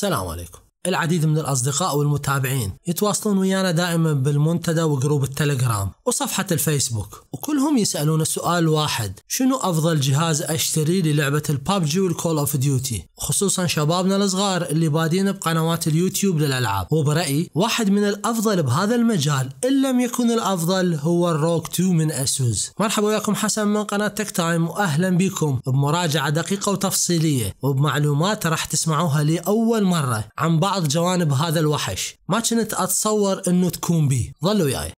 السلام عليكم العديد من الأصدقاء والمتابعين يتواصلون ويانا دائما بالمنتدى وجروب التليجرام وصفحة الفيسبوك وكلهم يسألون سؤال واحد شنو أفضل جهاز أشتري للعبة البابجي والكول أوف ديوتي خصوصا شبابنا الصغار اللي بادين بقنوات اليوتيوب للألعاب وبرأيي واحد من الأفضل بهذا المجال إن لم يكن الأفضل هو الروك 2 من أسوز مرحبا وياكم حسن من قناة تك تايم وأهلا بكم بمراجعة دقيقة وتفصيلية وبمعلومات راح تسمعوها لأول مرة عن بعض بعض جوانب هذا الوحش ما كنت أتصور أنه تكون بيه ظلوا وياي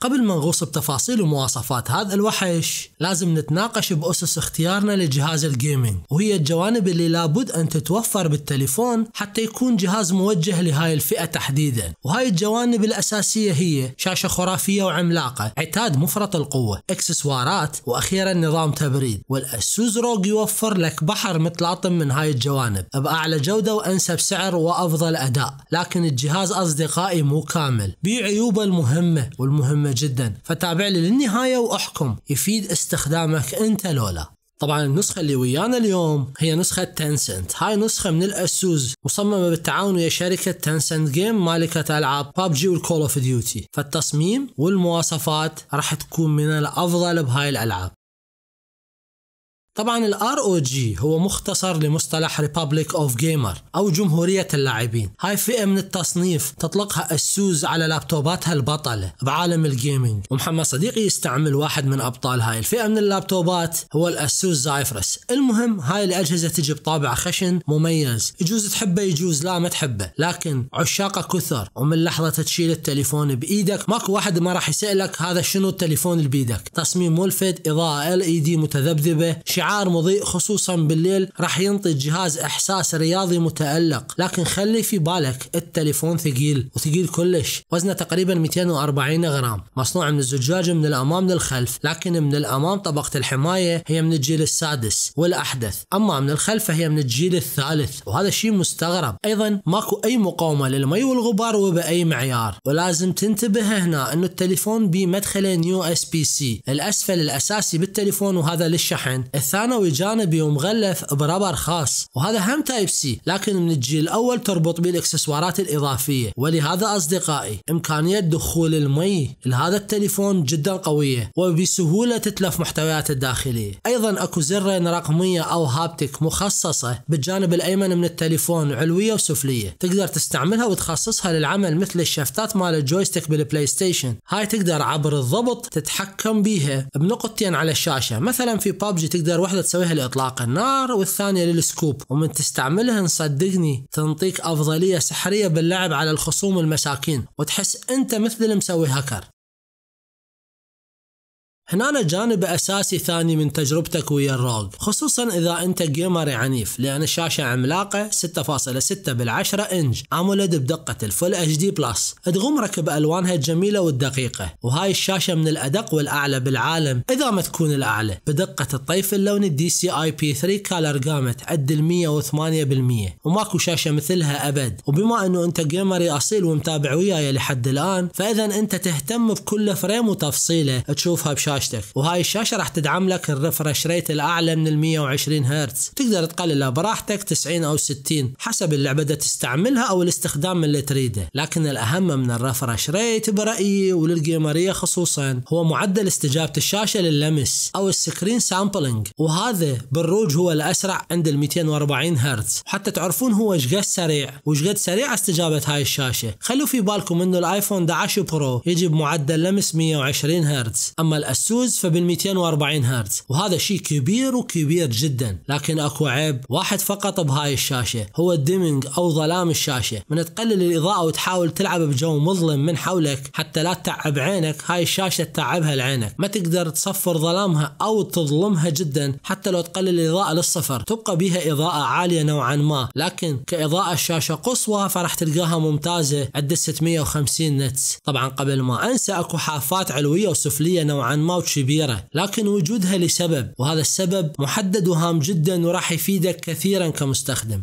قبل ما نغوص بتفاصيل ومواصفات هذا الوحش لازم نتناقش بأسس اختيارنا لجهاز الجيمنج وهي الجوانب اللي لابد أن تتوفر بالتليفون حتى يكون جهاز موجه لهاي الفئة تحديدا وهاي الجوانب الأساسية هي شاشة خرافية وعملاقة عتاد مفرط القوة اكسسوارات وأخيرا نظام تبريد والأسوس روج يوفر لك بحر متلاطم من هاي الجوانب بأعلى جودة وأنسب سعر وأفضل أداء لكن الجهاز أصدقائي مو كامل عيوبه المهمة والمهمة مهمة جدا فتابع لي للنهاية وأحكم يفيد استخدامك أنت لولا طبعا النسخة اللي ويانا اليوم هي نسخة تنسنت هاي نسخة من الأسوس مصممة بالتعاون ويا شركة تنسنت جيم مالكة ألعاب بابجي والكول اوف ديوتي فالتصميم والمواصفات راح تكون من الأفضل بهاي الألعاب طبعا الار او جي هو مختصر لمصطلح Republic اوف جيمر او جمهوريه اللاعبين هاي فئه من التصنيف تطلقها السوز على لابتوباتها البطله بعالم الجيمنج ومحمد صديقي يستعمل واحد من ابطال هاي الفئه من اللابتوبات هو الاسوس زايفرس المهم هاي الاجهزه تجي بطابع خشن مميز يجوز تحبه يجوز لا ما تحبه لكن عشاقه كثر ومن لحظه تشيل التليفون بايدك ماكو واحد ما راح يسالك هذا شنو التليفون اللي بايدك تصميم ملفت اضاءه LED متذبذبة دي متذبذبه شعار مضيء خصوصا بالليل راح ينطي الجهاز احساس رياضي متالق لكن خلي في بالك التليفون ثقيل وثقيل كلش وزنه تقريبا 240 غرام مصنوع من الزجاج من الامام للخلف لكن من الامام طبقه الحمايه هي من الجيل السادس والاحدث اما من الخلف فهي من الجيل الثالث وهذا شيء مستغرب ايضا ماكو اي مقاومه للمي والغبار وباي معيار ولازم تنتبه هنا انه التليفون بمدخلين يو اس بي سي الاسفل الاساسي بالتليفون وهذا للشحن الثاني ثانوي جانبي ومغلف برابر خاص وهذا هم تايب سي لكن من الجيل الاول تربط به الاكسسوارات الاضافيه ولهذا اصدقائي امكانيه دخول المي لهذا التليفون جدا قويه وبسهوله تتلف محتوياته الداخليه ايضا اكو زرين رقميه او هابتك مخصصه بالجانب الايمن من التليفون علويه وسفليه تقدر تستعملها وتخصصها للعمل مثل الشفتات مال الجويستيك بالبلاي ستيشن هاي تقدر عبر الضبط تتحكم بيها بنقطتين على الشاشه مثلا في بابجي تقدر وحده تسويها لاطلاق النار والثانيه للسكوب ومن تستعملهن صدقني تنطيك افضليه سحريه باللعب على الخصوم المساكين وتحس انت مثل المسوي هكر هنا جانب اساسي ثاني من تجربتك ويا الروج خصوصا اذا انت جيمر عنيف لان الشاشه عملاقه 6.6 بالعشرة انج امولد بدقه الفل اتش دي بلس تغمرك بالوانها الجميله والدقيقه وهاي الشاشه من الادق والاعلى بالعالم اذا ما تكون الاعلى بدقه الطيف اللوني الدي سي اي بي 3 كالر قامت تعدل ال 108% وماكو شاشه مثلها ابد وبما انه انت جيمري اصيل ومتابع وياي لحد الان فاذا انت تهتم بكل فريم وتفصيله تشوفها بشاشه شاشتك وهاي الشاشه راح تدعم لك الرفرش ريت الاعلى من ال 120 هرتز تقدر تقللها براحتك 90 او 60 حسب اللعبه دا تستعملها او الاستخدام اللي تريده لكن الاهم من الرفرش ريت برايي وللجيمريه خصوصا هو معدل استجابه الشاشه لللمس او السكرين سامبلينج وهذا بالروج هو الاسرع عند ال 240 هرتز حتى تعرفون هو ايش قد سريع وايش قد سريع استجابه هاي الشاشه خلوا في بالكم انه الايفون 11 برو يجي بمعدل لمس 120 هرتز اما الاس السوز فبال 240 هرتز وهذا شيء كبير وكبير جدا لكن اكو عيب واحد فقط بهاي الشاشه هو الديمينج او ظلام الشاشه من تقلل الاضاءه وتحاول تلعب بجو مظلم من حولك حتى لا تتعب عينك هاي الشاشه تتعبها لعينك ما تقدر تصفر ظلامها او تظلمها جدا حتى لو تقلل الاضاءه للصفر تبقى بيها اضاءه عاليه نوعا ما لكن كاضاءه الشاشه قصوى فراح تلقاها ممتازه عند 650 نتس طبعا قبل ما انسى اكو حافات علويه وسفليه نوعا ما اوت كبيره لكن وجودها لسبب وهذا السبب محدد وهام جدا وراح يفيدك كثيرا كمستخدم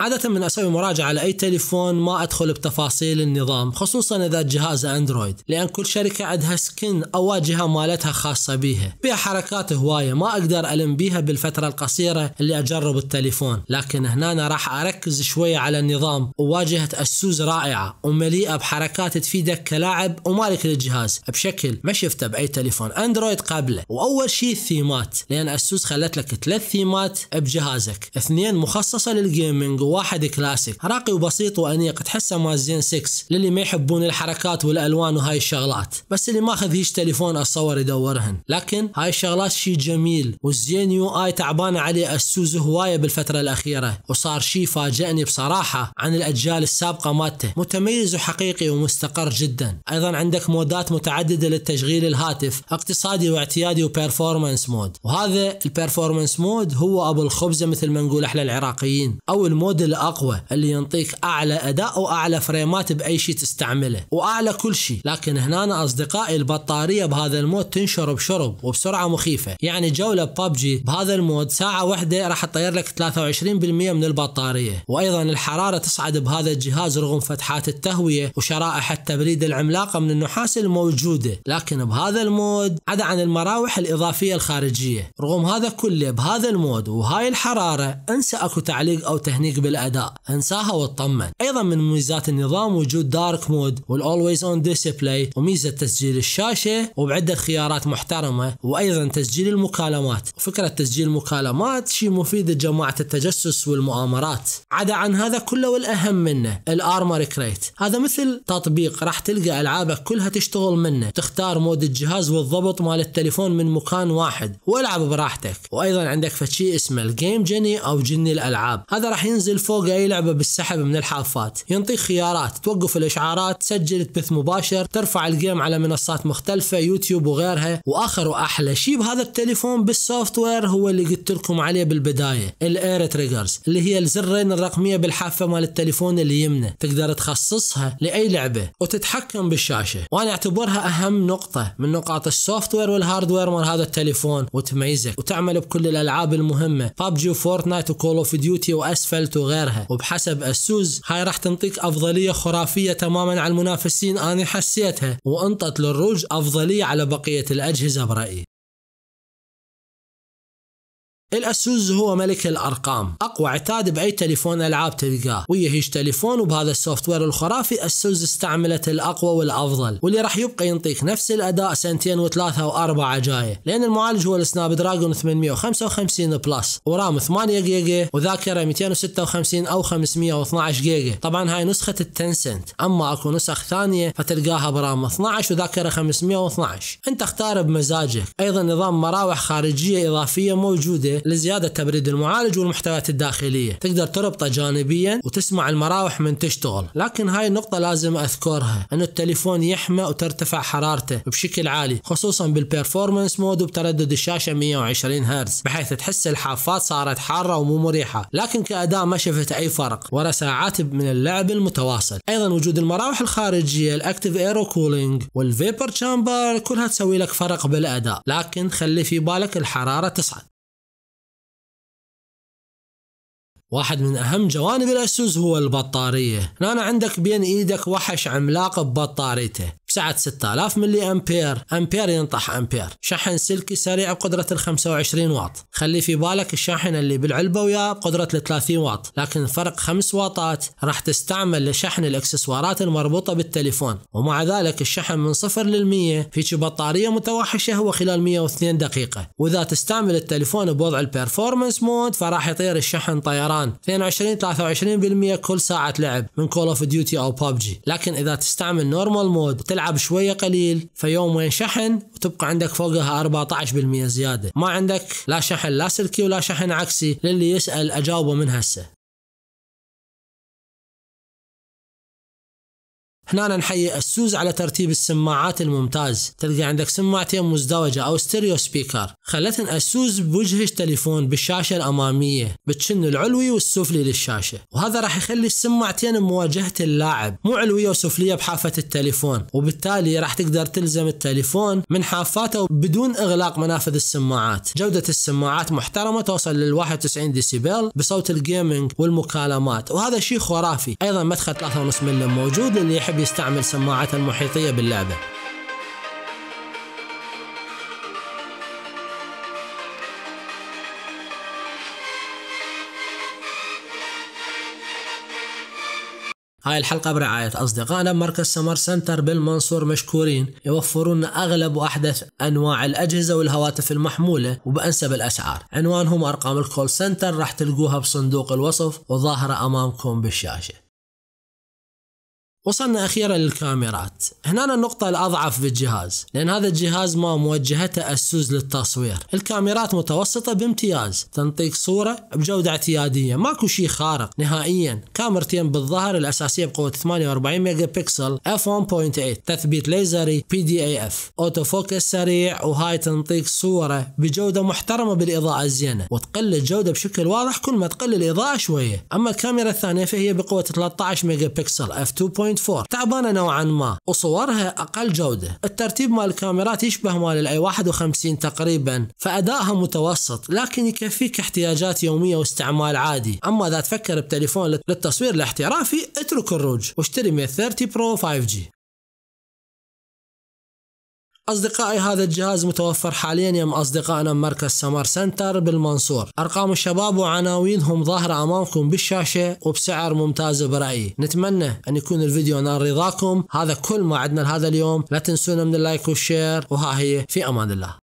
عادة من أسوي مراجعة على أي تليفون ما أدخل بتفاصيل النظام خصوصا إذا جهاز أندرويد لأن كل شركة عندها سكن أو واجهة مالتها خاصة بيها فيها حركات هواية ما أقدر ألم بيها بالفترة القصيرة اللي أجرب التليفون لكن هنا راح أركز شوية على النظام وواجهة أسوس رائعة ومليئة بحركات تفيدك كلاعب ومالك للجهاز بشكل ما شفته بأي تليفون أندرويد قبله وأول شيء الثيمات لأن أسوس خلت لك ثلاث ثيمات بجهازك اثنين مخصصة للجيمنج واحد كلاسيك راقي وبسيط وانيق تحسه زين 6 للي ما يحبون الحركات والالوان وهاي الشغلات بس اللي ماخذ هيش تليفون اتصور يدورهن لكن هاي الشغلات شي جميل والزين يو اي تعبان عليه السوز هوايه بالفتره الاخيره وصار شي فاجئني بصراحه عن الاجيال السابقه مالته متميز وحقيقي ومستقر جدا ايضا عندك مودات متعدده للتشغيل الهاتف اقتصادي واعتيادي وبيرفورمانس مود وهذا البيرفورمانس مود هو ابو الخبزه مثل ما نقول احنا العراقيين او المود المود الاقوى اللي ينطيك اعلى اداء واعلى فريمات باي شيء تستعمله واعلى كل شيء لكن هنا أنا اصدقائي البطاريه بهذا المود تنشر بشرب وبسرعه مخيفه يعني جوله ببجي بهذا المود ساعه واحده راح تطير لك 23% من البطاريه وايضا الحراره تصعد بهذا الجهاز رغم فتحات التهويه وشرائح التبريد العملاقه من النحاس الموجوده لكن بهذا المود عدا عن المراوح الاضافيه الخارجيه رغم هذا كله بهذا المود وهاي الحراره انسى اكو تعليق او تهنيق بالاداء انساها واطمن ايضا من مميزات النظام وجود دارك مود والاولويز اون ديسبلاي وميزه تسجيل الشاشه وبعده خيارات محترمه وايضا تسجيل المكالمات وفكره تسجيل المكالمات شيء مفيد لجماعه التجسس والمؤامرات عدا عن هذا كله والاهم منه الارمر كريت هذا مثل تطبيق راح تلقى العابك كلها تشتغل منه تختار مود الجهاز والضبط مال التليفون من مكان واحد والعب براحتك وايضا عندك فشي اسمه الجيم جيني او جني الالعاب هذا راح ينزل تنزل فوق اي لعبه بالسحب من الحافات ينطيك خيارات توقف الاشعارات تسجل بث مباشر ترفع الجيم على منصات مختلفه يوتيوب وغيرها واخر واحلى شيء بهذا التليفون بالسوفت وير هو اللي قلت لكم عليه بالبدايه الاير تريجرز اللي هي الزرين الرقميه بالحافه مال التليفون اللي يمنه تقدر تخصصها لاي لعبه وتتحكم بالشاشه وانا اعتبرها اهم نقطه من نقاط السوفت وير والهارد وير مال هذا التليفون وتميزك وتعمل بكل الالعاب المهمه ببجي وفورتنايت وكول اوف ديوتي واسفلت وغيرها وبحسب السوز هاي راح تنطيك افضليه خرافيه تماما على المنافسين انا حسيتها وانطت للروج افضليه على بقيه الاجهزه برايي الاسوس هو ملك الارقام اقوى عتاد باي تليفون العاب تلقاه ويا هيج تليفون وبهذا السوفت وير الخرافي اسوس استعملت الاقوى والافضل واللي راح يبقى ينطيك نفس الاداء سنتين وثلاثه واربعه جايه لان المعالج هو السناب دراجون 855 بلس ورام 8 جيجا وذاكره 256 او 512 جيجا طبعا هاي نسخه التنسنت اما اكو نسخ ثانيه فتلقاها برام 12 وذاكره 512 انت اختار بمزاجك ايضا نظام مراوح خارجيه اضافيه موجوده لزيادة تبريد المعالج والمحتويات الداخلية تقدر تربطه جانبيا وتسمع المراوح من تشتغل لكن هاي النقطة لازم أذكرها أن التليفون يحمى وترتفع حرارته بشكل عالي خصوصا بالبرفورمانس مود وبتردد الشاشة 120 هرتز بحيث تحس الحافات صارت حارة ومو مريحة لكن كأداء ما شفت أي فرق ورا ساعات من اللعب المتواصل أيضا وجود المراوح الخارجية الأكتيف ايرو كولينج والفيبر تشامبر كلها تسوي لك فرق بالأداء لكن خلي في بالك الحرارة تصعد واحد من أهم جوانب الأسوس هو البطارية لأن عندك بين إيدك وحش عملاق ببطاريته سعة 6000 ملي امبير امبير ينطح امبير شحن سلكي سريع بقدرة ال 25 واط خلي في بالك الشاحن اللي بالعلبة وياه بقدرة ال 30 واط لكن فرق 5 واطات راح تستعمل لشحن الاكسسوارات المربوطة بالتليفون ومع ذلك الشحن من صفر 100 في بطارية متوحشة هو خلال 102 دقيقة وإذا تستعمل التليفون بوضع البيرفورمانس مود فراح يطير الشحن طيران 22 23% كل ساعة لعب من كول اوف ديوتي او ببجي لكن إذا تستعمل نورمال مود تلعب تلعب شويه قليل فيوم وين شحن وتبقى عندك فوقها 14% زياده ما عندك لا شحن لا سلكي ولا شحن عكسي للي يسال اجاوبه من هسه هنا نحيي السوز على ترتيب السماعات الممتاز تلقى عندك سماعتين مزدوجة أو ستيريو سبيكر خلتن السوز بوجهش تليفون بالشاشة الأمامية بتشن العلوي والسفلي للشاشة وهذا راح يخلي السماعتين مواجهة اللاعب مو علوية وسفلية بحافة التليفون وبالتالي راح تقدر تلزم التليفون من حافاته بدون إغلاق منافذ السماعات جودة السماعات محترمة توصل لل 91 ديسيبل بصوت الجيمنج والمكالمات وهذا شيء خرافي أيضا مدخل 3.5 ملم موجود للي يحب يحب يستعمل سماعات المحيطية باللعبة هاي الحلقة برعاية أصدقائنا مركز سمر سنتر بالمنصور مشكورين يوفرون أغلب وأحدث أنواع الأجهزة والهواتف المحمولة وبأنسب الأسعار عنوانهم أرقام الكول سنتر راح تلقوها بصندوق الوصف وظاهرة أمامكم بالشاشة وصلنا اخيرا للكاميرات هنا النقطة الاضعف بالجهاز لان هذا الجهاز ما موجهته السوز للتصوير الكاميرات متوسطة بامتياز تنطيك صورة بجودة اعتيادية ماكو شيء خارق نهائيا كاميرتين بالظهر الاساسية بقوة 48 ميجا بكسل f 1.8 تثبيت ليزري بي دي اي اف اوتو فوكس سريع وهاي تنطيك صورة بجودة محترمة بالاضاءة الزينة وتقل الجودة بشكل واضح كل ما تقل الاضاءة شوية اما الكاميرا الثانية فهي بقوة 13 ميجا بكسل f2.8 تعبانه نوعا ما وصورها اقل جوده الترتيب مال الكاميرات يشبه مال الاي 51 تقريبا فادائها متوسط لكن يكفيك احتياجات يوميه واستعمال عادي اما اذا تفكر بتليفون للتصوير الاحترافي اترك الروج واشتري 130 برو 5 جي أصدقائي هذا الجهاز متوفر حاليا يم أصدقائنا مركز سمر سنتر بالمنصور أرقام الشباب وعناوينهم ظاهرة أمامكم بالشاشة وبسعر ممتاز برأيي نتمنى أن يكون الفيديو نال رضاكم هذا كل ما عدنا لهذا اليوم لا تنسونا من اللايك والشير وها هي في أمان الله